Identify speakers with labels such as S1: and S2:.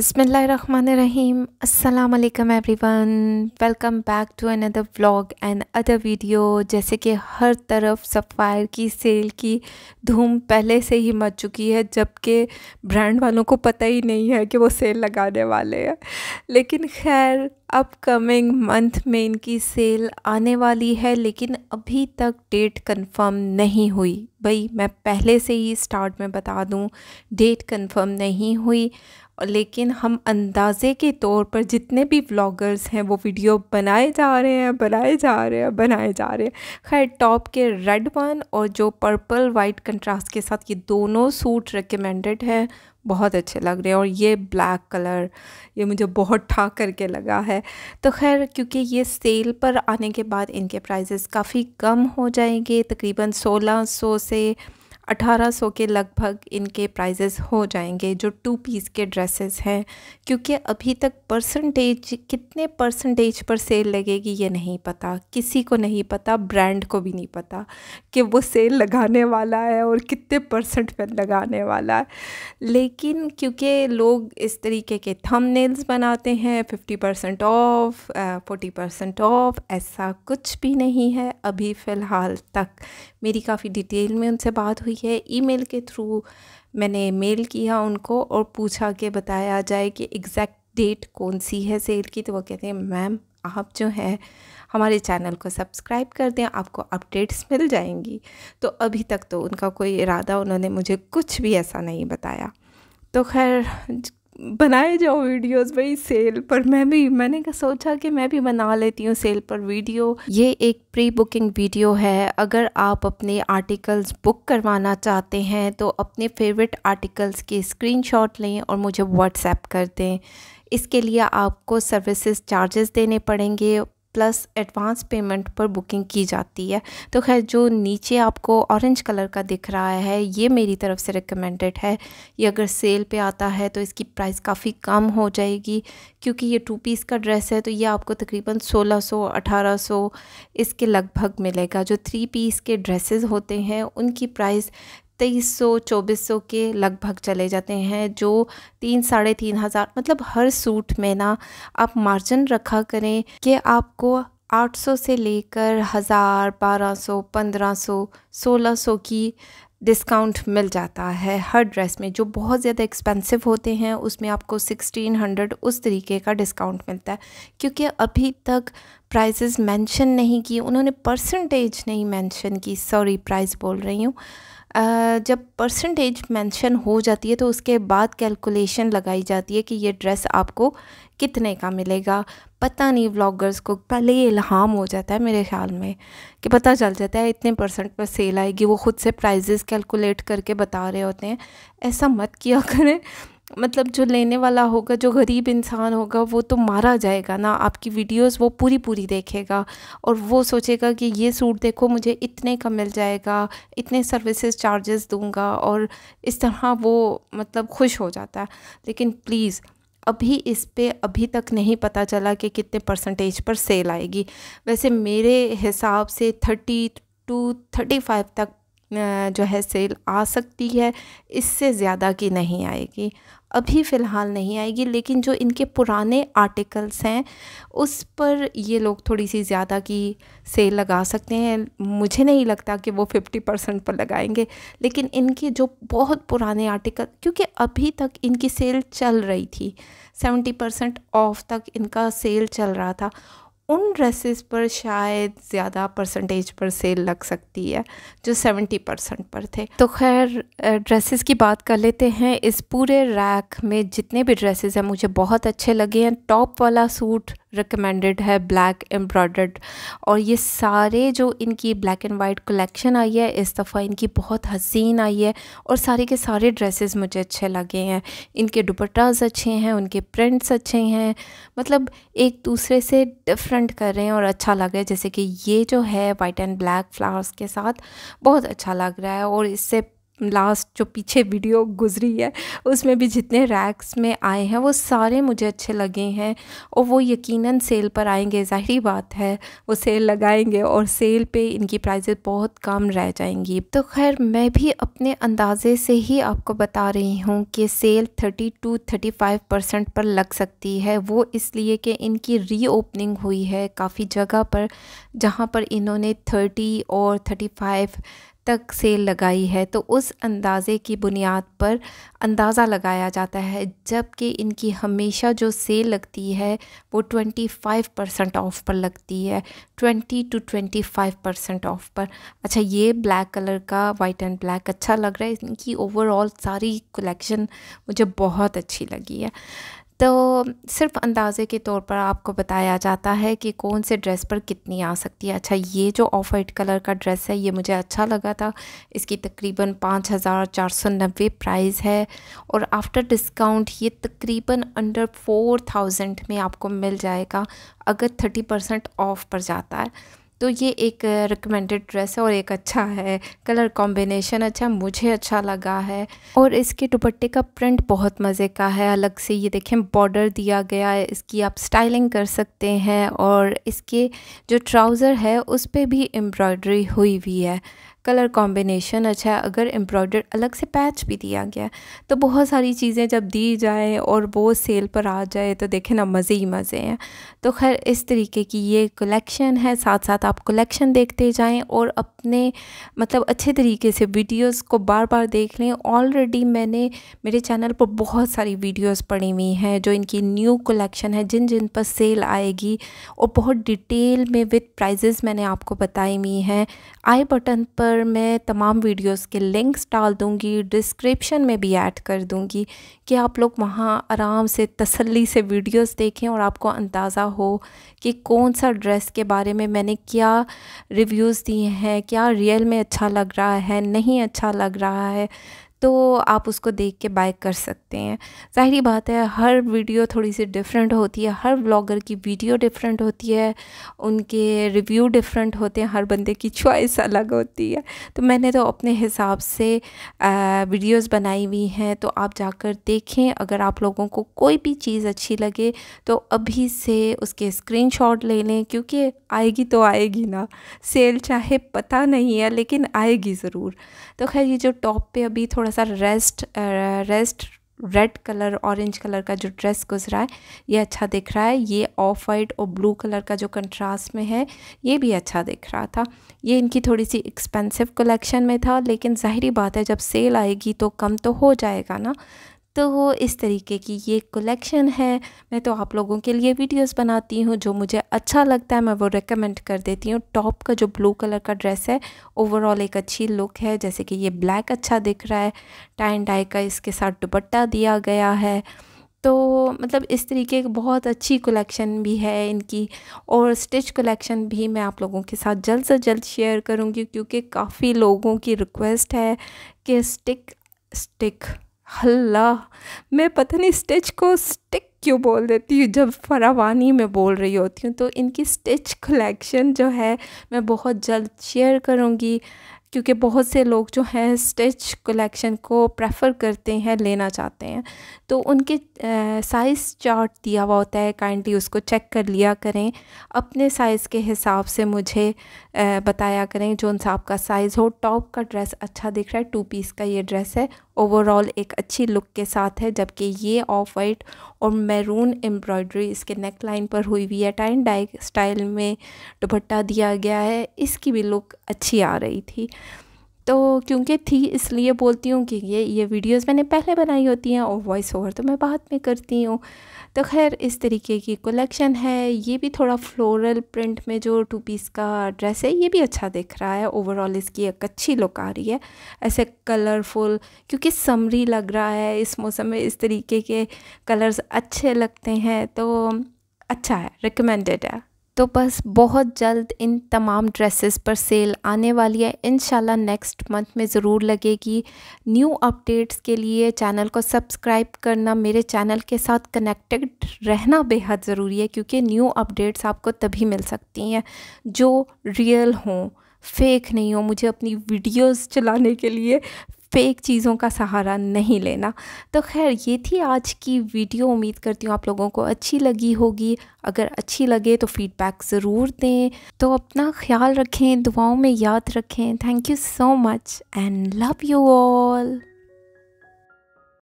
S1: Bismillahirrahmanirrahim. Assalamu alaikum everyone. Welcome back to another vlog and other video जैसे कि हर तरफ sapphire की cell की धूम पहले से ही मच चुकी है जबकि ब्रांड वालों को पता ही नहीं है कि वो सेल लगाने वाले हैं लेकिन खैर अपकमिंग मंथ में इनकी सेल आने वाली है लेकिन अभी तक डेट कंफर्म नहीं हुई भाई मैं पहले से ही स्टार्ट में बता दूं डेट कंफर्म नहीं हुई लेकिन हम अंदाज़े के तौर पर जितने भी व्लॉगर्स हैं वो वीडियो बनाए जा रहे हैं बनाए जा रहे हैं बनाए जा रहे हैं खैर टॉप के रेड वन और जो पर्पल वाइट कंट्रास्ट के साथ ये दोनों सूट रिकमेंडेड है बहुत अच्छे लग रहे हैं और ये ब्लैक कलर ये मुझे बहुत ठाक करके लगा है तो खैर क्योंकि ये सेल पर आने के बाद इनके प्राइजेस काफ़ी कम हो जाएंगे तकरीबन 1600 से 1800 के लगभग इनके प्राइजेस हो जाएंगे जो टू पीस के ड्रेसेस हैं क्योंकि अभी तक परसेंटेज कितने परसेंटेज पर सेल लगेगी ये नहीं पता किसी को नहीं पता ब्रांड को भी नहीं पता कि वो सेल लगाने वाला है और कितने परसेंट पर लगाने वाला है लेकिन क्योंकि लोग इस तरीके के थम बनाते हैं fifty percent of forty percent of ऐसा कुछ भी नहीं है अभी फ़िलहाल तक मेरी काफ़ी डिटेल में उनसे बात हुई है ईमेल के थ्रू मैंने मेल किया उनको और पूछा कि बताया जाए कि एग्ज़ैक्ट डेट कौन सी है सेल की तो वो कहते हैं मैम आप जो हैं हमारे चैनल को सब्सक्राइब कर दें आपको अपडेट्स मिल जाएंगी तो अभी तक तो उनका कोई इरादा उन्होंने मुझे कुछ भी ऐसा नहीं बताया तो खैर बनाए जाओ वीडियोस भाई सेल पर मैं भी मैंने सोचा कि मैं भी बना लेती हूँ सेल पर वीडियो ये एक प्री बुकिंग वीडियो है अगर आप अपने आर्टिकल्स बुक करवाना चाहते हैं तो अपने फेवरेट आर्टिकल्स के स्क्रीनशॉट लें और मुझे व्हाट्सएप कर दें इसके लिए आपको सर्विसेज चार्जेस देने पड़ेंगे प्लस एडवांस पेमेंट पर बुकिंग की जाती है तो खैर जो नीचे आपको ऑरेंज कलर का दिख रहा है ये मेरी तरफ से रिकमेंडेड है ये अगर सेल पे आता है तो इसकी प्राइस काफ़ी कम हो जाएगी क्योंकि ये टू पीस का ड्रेस है तो ये आपको तकरीबन 1600 1800 इसके लगभग मिलेगा जो थ्री पीस के ड्रेसेस होते हैं उनकी प्राइस तेईस सौ चौबीस सौ के लगभग चले जाते हैं जो तीन साढ़े तीन हज़ार मतलब हर सूट में ना आप मार्जिन रखा करें कि आपको 800 से लेकर हज़ार बारह सौ पंद्रह सौ सोलह सौ की डिस्काउंट मिल जाता है हर ड्रेस में जो बहुत ज़्यादा एक्सपेंसिव होते हैं उसमें आपको 1600 उस तरीके का डिस्काउंट मिलता है क्योंकि अभी तक प्राइसेस मेंशन नहीं किए उन्होंने परसेंटेज नहीं मेंशन की सॉरी प्राइस बोल रही हूँ जब परसेंटेज मेंशन हो जाती है तो उसके बाद कैलकुलेशन लगाई जाती है कि ये ड्रेस आपको कितने का मिलेगा पता नहीं व्लॉगर्स को पहले ये इल्हाम हो जाता है मेरे ख्याल में कि पता चल जाता है इतने परसेंट पर सेल आएगी वो ख़ुद से प्राइजेस कैलकुलेट करके बता रहे होते हैं ऐसा मत किया करें मतलब जो लेने वाला होगा जो गरीब इंसान होगा वो तो मारा जाएगा ना आपकी वीडियोस वो पूरी पूरी देखेगा और वो सोचेगा कि ये सूट देखो मुझे इतने का मिल जाएगा इतने सर्विसेज चार्जेस दूंगा और इस तरह वो मतलब खुश हो जाता है लेकिन प्लीज़ अभी इस पर अभी तक नहीं पता चला कि कितने परसेंटेज पर सेल आएगी वैसे मेरे हिसाब से थर्टी टू थर्टी फाइव तक जो है सेल आ सकती है इससे ज़्यादा की नहीं आएगी अभी फ़िलहाल नहीं आएगी लेकिन जो इनके पुराने आर्टिकल्स हैं उस पर ये लोग थोड़ी सी ज़्यादा की सेल लगा सकते हैं मुझे नहीं लगता कि वो फिफ्टी परसेंट पर लगाएंगे लेकिन इनके जो बहुत पुराने आर्टिकल क्योंकि अभी तक इनकी सेल चल रही थी सेवेंटी परसेंट ऑफ तक इनका सेल चल रहा था उन ड्रेसेस पर शायद ज़्यादा परसेंटेज पर सेल लग सकती है जो सेवेंटी परसेंट पर थे तो खैर ड्रेसेस की बात कर लेते हैं इस पूरे रैक में जितने भी ड्रेसेस हैं मुझे बहुत अच्छे लगे हैं टॉप वाला सूट रिकमेंडेड है ब्लैक एम्ब्रॉयडर्ड और ये सारे जो इनकी ब्लैक एंड वाइट कलेक्शन आई है इस दफ़ा इनकी बहुत हसीन आई है और सारे के सारे ड्रेसेस मुझे अच्छे लगे हैं इनके दुपट्टाज अच्छे हैं उनके प्रिंट्स अच्छे हैं मतलब एक दूसरे से डिफरेंट कर रहे हैं और अच्छा लग रहा है जैसे कि ये जो है वाइट एंड ब्लैक फ्लावर्स के साथ बहुत अच्छा लग रहा है और इससे लास्ट जो पीछे वीडियो गुजरी है उसमें भी जितने रैक्स में आए हैं वो सारे मुझे अच्छे लगे हैं और वो यकीनन सेल पर आएंगे ज़ाहरी बात है वो सेल लगाएंगे और सेल पे इनकी प्राइजेस बहुत कम रह जाएंगी तो खैर मैं भी अपने अंदाजे से ही आपको बता रही हूँ कि sale thirty two thirty five percent पर लग सकती है वो इसलिए कि इनकी रीओपनिंग हुई है काफ़ी जगह पर जहाँ पर इन्होंने थर्टी और थर्टी फाइव तक सेल लगाई है तो उस अंदाज़े की बुनियाद पर अंदाज़ा लगाया जाता है जबकि इनकी हमेशा जो सेल लगती है वो 25 परसेंट ऑफ पर लगती है 20 टू 25 परसेंट ऑफ पर अच्छा ये ब्लैक कलर का वाइट एंड ब्लैक अच्छा लग रहा है इनकी ओवरऑल सारी कलेक्शन मुझे बहुत अच्छी लगी है तो सिर्फ अंदाज़े के तौर पर आपको बताया जाता है कि कौन से ड्रेस पर कितनी आ सकती है अच्छा ये जो ऑफ वाइट कलर का ड्रेस है ये मुझे अच्छा लगा था इसकी तकरीबन पाँच हज़ार चार सौ नब्बे प्राइस है और आफ्टर डिस्काउंट ये तकरीबन अंडर फोर थाउजेंड में आपको मिल जाएगा अगर थर्टी परसेंट ऑफ पर जाता है तो ये एक रिकमेंडेड ड्रेस है और एक अच्छा है कलर कॉम्बिनेशन अच्छा मुझे अच्छा लगा है और इसके दुपट्टे का प्रिंट बहुत मज़े का है अलग से ये देखें बॉर्डर दिया गया है इसकी आप स्टाइलिंग कर सकते हैं और इसके जो ट्राउज़र है उस पर भी एम्ब्रॉयडरी हुई हुई है कलर कॉम्बिनेशन अच्छा है अगर एम्ब्रॉयडर अलग से पैच भी दिया गया तो बहुत सारी चीज़ें जब दी जाए और वो सेल पर आ जाए तो देखें ना मज़े ही मज़े हैं तो खैर इस तरीके की ये कलेक्शन है साथ साथ आप कलेक्शन देखते जाएं और अपने मतलब अच्छे तरीके से वीडियोस को बार बार देख लें ऑलरेडी मैंने मेरे चैनल पर बहुत सारी वीडियोज़ पड़ी हुई हैं जो इनकी न्यू कलेक्शन है जिन जिन पर सेल आएगी और बहुत डिटेल में विथ प्राइजेस मैंने आपको बताई हुई हैं आई बटन पर पर मैं तमाम वीडियोस के लिंक्स डाल दूँगी डिस्क्रिप्शन में भी ऐड कर दूँगी कि आप लोग वहाँ आराम से तसल्ली से वीडियोस देखें और आपको अंदाज़ा हो कि कौन सा ड्रेस के बारे में मैंने क्या रिव्यूज़ दिए हैं क्या रियल में अच्छा लग रहा है नहीं अच्छा लग रहा है तो आप उसको देख के बाय कर सकते हैं ज़ाहरी बात है हर वीडियो थोड़ी सी डिफरेंट होती है हर ब्लॉगर की वीडियो डिफरेंट होती है उनके रिव्यू डिफरेंट होते हैं हर बंदे की चॉइस अलग होती है तो मैंने तो अपने हिसाब से वीडियोस बनाई हुई हैं तो आप जाकर देखें अगर आप लोगों को कोई भी चीज़ अच्छी लगे तो अभी से उसके स्क्रीन ले लें क्योंकि आएगी तो आएगी ना सेल चाहे पता नहीं है लेकिन आएगी ज़रूर तो खैर ये जो टॉप पर अभी थोड़ा थोड़ा सा rest rest red colour orange colour का जो ड्रेस गुजरा है ये अच्छा दिख रहा है ये ऑफ वाइट और ब्लू कलर का जो कंट्रास्ट में है ये भी अच्छा दिख रहा था ये इनकी थोड़ी सी एक्सपेंसिव कलेक्शन में था लेकिन ज़ाहरी बात है जब सेल आएगी तो कम तो हो जाएगा ना तो वो इस तरीके की ये कलेक्शन है मैं तो आप लोगों के लिए वीडियोस बनाती हूँ जो मुझे अच्छा लगता है मैं वो रेकमेंड कर देती हूँ टॉप का जो ब्लू कलर का ड्रेस है ओवरऑल एक अच्छी लुक है जैसे कि ये ब्लैक अच्छा दिख रहा है टाइन एंड डाई का इसके साथ दुपट्टा दिया गया है तो मतलब इस तरीके की बहुत अच्छी कलेक्शन भी है इनकी और स्टिच कलेक्शन भी मैं आप लोगों के साथ जल्द से जल्द शेयर करूँगी क्योंकि काफ़ी लोगों की रिक्वेस्ट है कि स्टिक स्टिक अल्लाह मैं पता नहीं स्टिच को स्टिक क्यों बोल देती हूँ जब फरावानी में बोल रही होती हूँ तो इनकी स्टिच कलेक्शन जो है मैं बहुत जल्द शेयर करूँगी क्योंकि बहुत से लोग जो हैं स्टिच कलेक्शन को प्रेफर करते हैं लेना चाहते हैं तो उनके साइज़ चार्ट दिया हुआ होता है काइंडली उसको चेक कर लिया करें अपने साइज़ के हिसाब से मुझे बताया करें जो सा आपका साइज़ हो टॉप का ड्रेस अच्छा दिख रहा है टू पीस का ये ड्रेस है ओवरऑल एक अच्छी लुक के साथ है जबकि ये ऑफ वाइट और मैरून एम्ब्रॉयडरी इसके नेक लाइन पर हुई हुई है टाइन डाइक स्टाइल में दुपट्टा दिया गया है इसकी भी लुक अच्छी आ रही थी तो क्योंकि थी इसलिए बोलती हूँ कि ये ये वीडियोस मैंने पहले बनाई होती हैं और वॉइस ओवर तो मैं बाद में करती हूँ तो खैर इस तरीके की कलेक्शन है ये भी थोड़ा फ्लोरल प्रिंट में जो टू पीस का ड्रेस है ये भी अच्छा दिख रहा है ओवरऑल इसकी एक अच्छी लुक आ रही है ऐसे कलरफुल क्योंकि समरी लग रहा है इस मौसम में इस तरीके के कलर्स अच्छे लगते हैं तो अच्छा है रिकमेंडेड है तो बस बहुत जल्द इन तमाम ड्रेसेस पर सेल आने वाली है इनशाला नेक्स्ट मंथ में ज़रूर लगेगी न्यू अपडेट्स के लिए चैनल को सब्सक्राइब करना मेरे चैनल के साथ कनेक्टेड रहना बेहद ज़रूरी है क्योंकि न्यू अपडेट्स आपको तभी मिल सकती हैं जो रियल हों फेक नहीं हो मुझे अपनी वीडियोस चलाने के लिए फेक चीज़ों का सहारा नहीं लेना तो खैर ये थी आज की वीडियो उम्मीद करती हूँ आप लोगों को अच्छी लगी होगी अगर अच्छी लगे तो फीडबैक ज़रूर दें तो अपना ख्याल रखें दुआओं में याद रखें thank you so much and love you all